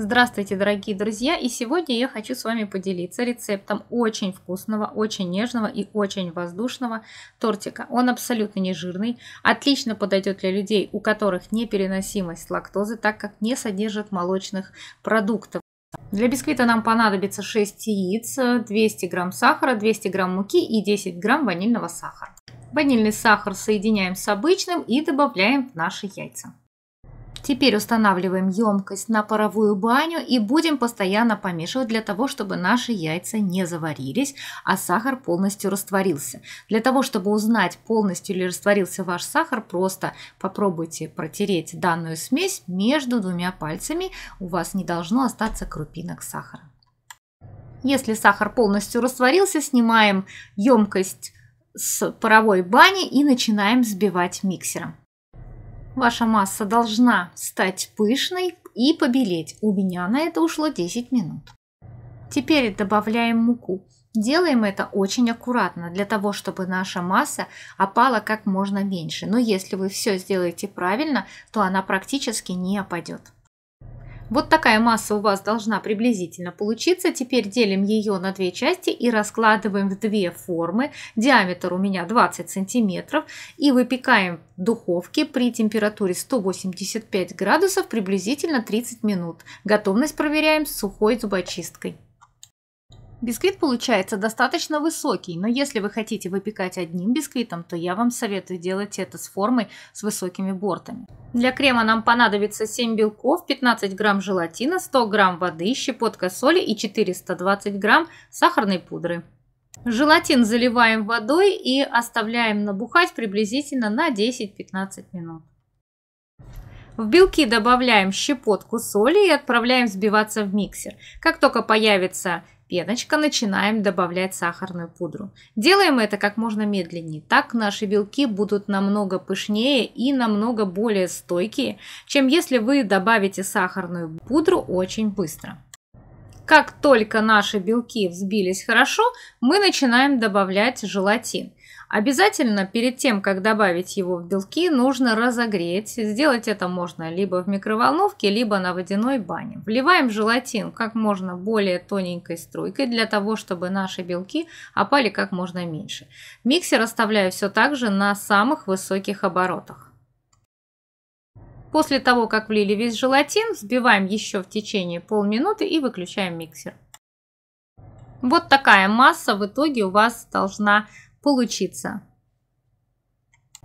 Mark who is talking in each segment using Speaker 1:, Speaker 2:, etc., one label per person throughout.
Speaker 1: Здравствуйте, дорогие друзья! И сегодня я хочу с вами поделиться рецептом очень вкусного, очень нежного и очень воздушного тортика. Он абсолютно не жирный, отлично подойдет для людей, у которых непереносимость лактозы, так как не содержит молочных продуктов. Для бисквита нам понадобится 6 яиц, 200 грамм сахара, 200 грамм муки и 10 грамм ванильного сахара. Ванильный сахар соединяем с обычным и добавляем в наши яйца. Теперь устанавливаем емкость на паровую баню и будем постоянно помешивать для того, чтобы наши яйца не заварились, а сахар полностью растворился. Для того, чтобы узнать, полностью ли растворился ваш сахар, просто попробуйте протереть данную смесь между двумя пальцами. У вас не должно остаться крупинок сахара. Если сахар полностью растворился, снимаем емкость с паровой бани и начинаем взбивать миксером. Ваша масса должна стать пышной и побелеть. У меня на это ушло 10 минут. Теперь добавляем муку. Делаем это очень аккуратно, для того, чтобы наша масса опала как можно меньше. Но если вы все сделаете правильно, то она практически не опадет. Вот такая масса у вас должна приблизительно получиться. Теперь делим ее на две части и раскладываем в две формы. Диаметр у меня 20 сантиметров. И выпекаем в духовке при температуре 185 градусов приблизительно 30 минут. Готовность проверяем сухой зубочисткой. Бисквит получается достаточно высокий, но если вы хотите выпекать одним бисквитом, то я вам советую делать это с формой с высокими бортами. Для крема нам понадобится 7 белков, 15 грамм желатина, 100 грамм воды, щепотка соли и 420 грамм сахарной пудры. Желатин заливаем водой и оставляем набухать приблизительно на 10-15 минут. В белки добавляем щепотку соли и отправляем взбиваться в миксер. Как только появится пеночка, начинаем добавлять сахарную пудру. Делаем это как можно медленнее, так наши белки будут намного пышнее и намного более стойкие, чем если вы добавите сахарную пудру очень быстро. Как только наши белки взбились хорошо, мы начинаем добавлять желатин. Обязательно перед тем, как добавить его в белки, нужно разогреть. Сделать это можно либо в микроволновке, либо на водяной бане. Вливаем желатин как можно более тоненькой струйкой, для того, чтобы наши белки опали как можно меньше. Миксер оставляю все так же на самых высоких оборотах. После того, как влили весь желатин, взбиваем еще в течение полминуты и выключаем миксер. Вот такая масса в итоге у вас должна получиться.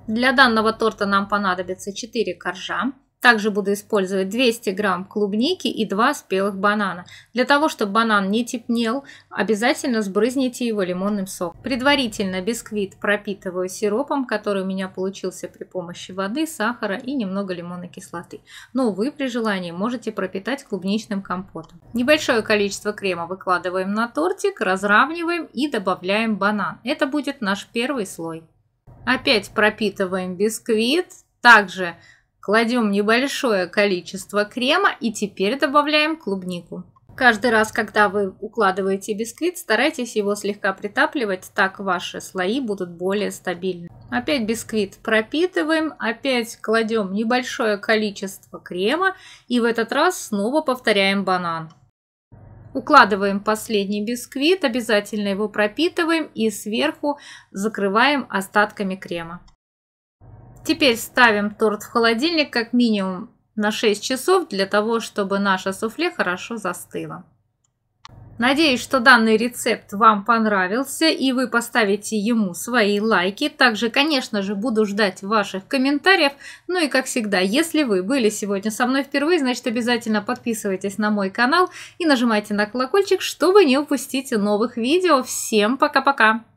Speaker 1: Для данного торта нам понадобится 4 коржа. Также буду использовать 200 грамм клубники и 2 спелых банана. Для того, чтобы банан не тепнел, обязательно сбрызните его лимонным соком. Предварительно бисквит пропитываю сиропом, который у меня получился при помощи воды, сахара и немного лимонной кислоты. Но ну, вы при желании можете пропитать клубничным компотом. Небольшое количество крема выкладываем на тортик, разравниваем и добавляем банан. Это будет наш первый слой. Опять пропитываем бисквит. Также Кладем небольшое количество крема и теперь добавляем клубнику. Каждый раз, когда вы укладываете бисквит, старайтесь его слегка притапливать, так ваши слои будут более стабильны. Опять бисквит пропитываем, опять кладем небольшое количество крема и в этот раз снова повторяем банан. Укладываем последний бисквит, обязательно его пропитываем и сверху закрываем остатками крема. Теперь ставим торт в холодильник как минимум на 6 часов для того, чтобы наше суфле хорошо застыло. Надеюсь, что данный рецепт вам понравился и вы поставите ему свои лайки. Также, конечно же, буду ждать ваших комментариев. Ну и, как всегда, если вы были сегодня со мной впервые, значит, обязательно подписывайтесь на мой канал и нажимайте на колокольчик, чтобы не упустить новых видео. Всем пока-пока!